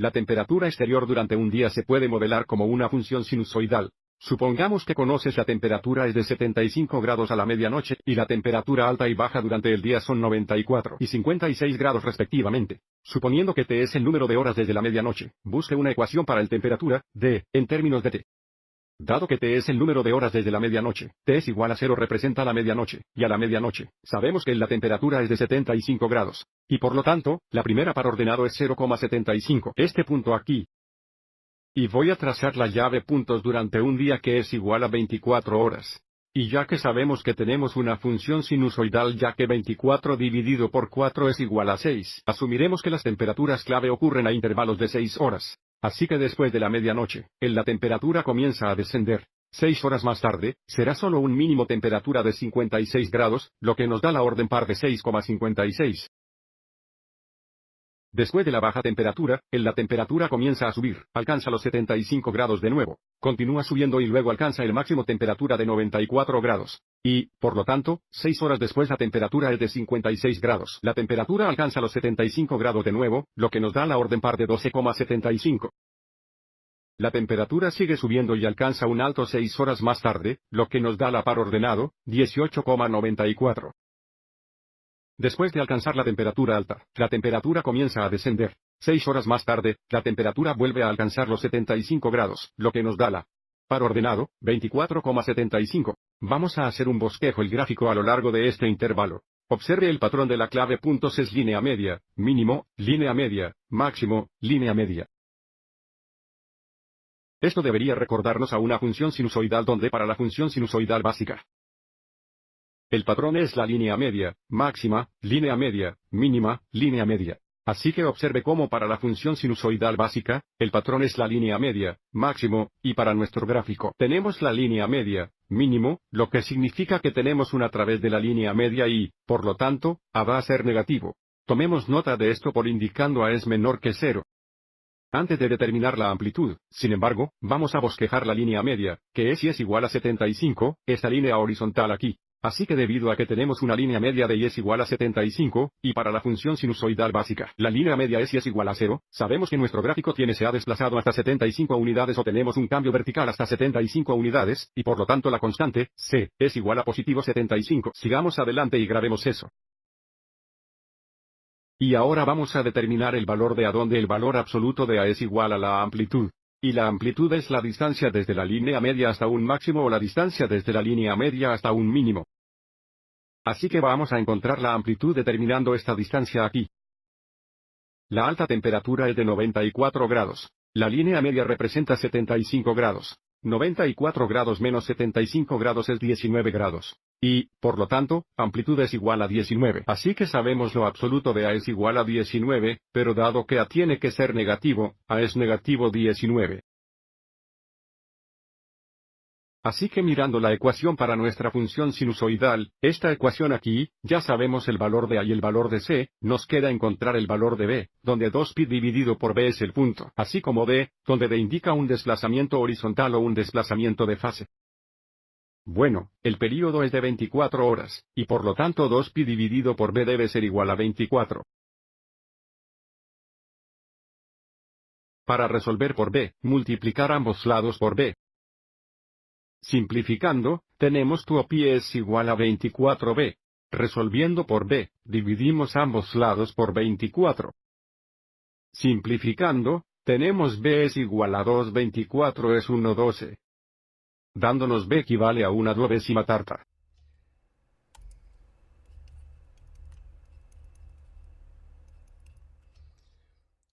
La temperatura exterior durante un día se puede modelar como una función sinusoidal. Supongamos que conoces la temperatura es de 75 grados a la medianoche, y la temperatura alta y baja durante el día son 94 y 56 grados respectivamente. Suponiendo que T es el número de horas desde la medianoche, busque una ecuación para el temperatura, D, en términos de T. Dado que T es el número de horas desde la medianoche, T es igual a 0 representa la medianoche, y a la medianoche, sabemos que la temperatura es de 75 grados. Y por lo tanto, la primera par ordenado es 0,75, este punto aquí. Y voy a trazar la llave puntos durante un día que es igual a 24 horas. Y ya que sabemos que tenemos una función sinusoidal ya que 24 dividido por 4 es igual a 6, asumiremos que las temperaturas clave ocurren a intervalos de 6 horas. Así que después de la medianoche, en la temperatura comienza a descender. Seis horas más tarde, será solo un mínimo temperatura de 56 grados, lo que nos da la orden par de 6,56. Después de la baja temperatura, en la temperatura comienza a subir, alcanza los 75 grados de nuevo, continúa subiendo y luego alcanza el máximo temperatura de 94 grados. Y, por lo tanto, 6 horas después la temperatura es de 56 grados. La temperatura alcanza los 75 grados de nuevo, lo que nos da la orden par de 12,75. La temperatura sigue subiendo y alcanza un alto 6 horas más tarde, lo que nos da la par ordenado, 18,94. Después de alcanzar la temperatura alta, la temperatura comienza a descender. Seis horas más tarde, la temperatura vuelve a alcanzar los 75 grados, lo que nos da la par ordenado, 24,75. Vamos a hacer un bosquejo el gráfico a lo largo de este intervalo. Observe el patrón de la clave puntos es línea media, mínimo, línea media, máximo, línea media. Esto debería recordarnos a una función sinusoidal donde para la función sinusoidal básica, el patrón es la línea media, máxima, línea media, mínima, línea media. Así que observe cómo para la función sinusoidal básica, el patrón es la línea media, máximo, y para nuestro gráfico tenemos la línea media, mínimo, lo que significa que tenemos una a través de la línea media y, por lo tanto, A va a ser negativo. Tomemos nota de esto por indicando A es menor que cero. Antes de determinar la amplitud, sin embargo, vamos a bosquejar la línea media, que es y es igual a 75, esta línea horizontal aquí. Así que debido a que tenemos una línea media de y es igual a 75, y para la función sinusoidal básica, la línea media es y es igual a 0, sabemos que nuestro gráfico tiene se ha desplazado hasta 75 unidades o tenemos un cambio vertical hasta 75 unidades, y por lo tanto la constante, c, es igual a positivo 75. Sigamos adelante y grabemos eso. Y ahora vamos a determinar el valor de a donde el valor absoluto de a es igual a la amplitud. Y la amplitud es la distancia desde la línea media hasta un máximo o la distancia desde la línea media hasta un mínimo. Así que vamos a encontrar la amplitud determinando esta distancia aquí. La alta temperatura es de 94 grados. La línea media representa 75 grados. 94 grados menos 75 grados es 19 grados. Y, por lo tanto, amplitud es igual a 19. Así que sabemos lo absoluto de A es igual a 19, pero dado que A tiene que ser negativo, A es negativo 19. Así que mirando la ecuación para nuestra función sinusoidal, esta ecuación aquí, ya sabemos el valor de A y el valor de C, nos queda encontrar el valor de B, donde 2pi dividido por B es el punto, así como B, donde D indica un desplazamiento horizontal o un desplazamiento de fase. Bueno, el periodo es de 24 horas, y por lo tanto 2pi dividido por B debe ser igual a 24. Para resolver por B, multiplicar ambos lados por B, Simplificando, tenemos tu pie es igual a 24b. Resolviendo por b, dividimos ambos lados por 24. Simplificando, tenemos b es igual a 2 24 es 1 12. Dándonos b equivale a una duodécima tarta.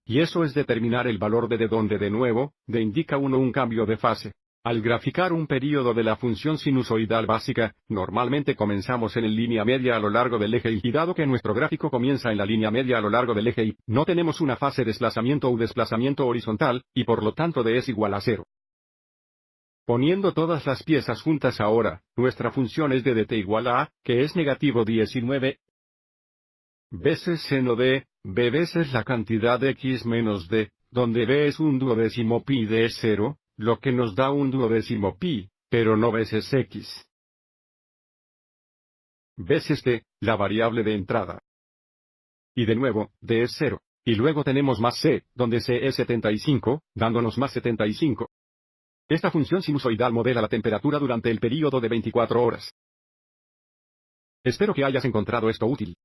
Y eso es determinar el valor de de donde de nuevo, de indica uno un cambio de fase. Al graficar un período de la función sinusoidal básica, normalmente comenzamos en línea media a lo largo del eje Y dado que nuestro gráfico comienza en la línea media a lo largo del eje Y, no tenemos una fase desplazamiento o desplazamiento horizontal, y por lo tanto D es igual a cero. Poniendo todas las piezas juntas ahora, nuestra función es de dt igual a a, que es negativo 19 veces seno de b veces la cantidad de x menos d, donde b es un duodécimo pi de 0, lo que nos da un duodécimo pi, pero no veces x. veces este, la variable de entrada? Y de nuevo, d es 0. Y luego tenemos más c, donde c es 75, dándonos más 75. Esta función sinusoidal modela la temperatura durante el período de 24 horas. Espero que hayas encontrado esto útil.